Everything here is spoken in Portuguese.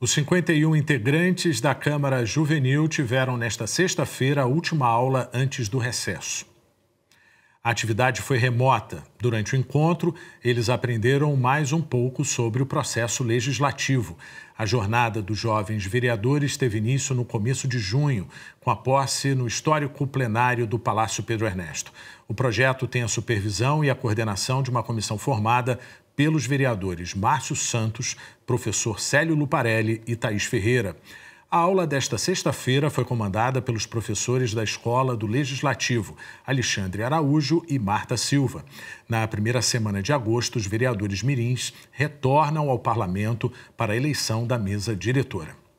Os 51 integrantes da Câmara Juvenil tiveram nesta sexta-feira a última aula antes do recesso. A atividade foi remota. Durante o encontro, eles aprenderam mais um pouco sobre o processo legislativo. A jornada dos jovens vereadores teve início no começo de junho, com a posse no histórico plenário do Palácio Pedro Ernesto. O projeto tem a supervisão e a coordenação de uma comissão formada pelos vereadores Márcio Santos, professor Célio Luparelli e Thaís Ferreira. A aula desta sexta-feira foi comandada pelos professores da Escola do Legislativo, Alexandre Araújo e Marta Silva. Na primeira semana de agosto, os vereadores mirins retornam ao parlamento para a eleição da mesa diretora.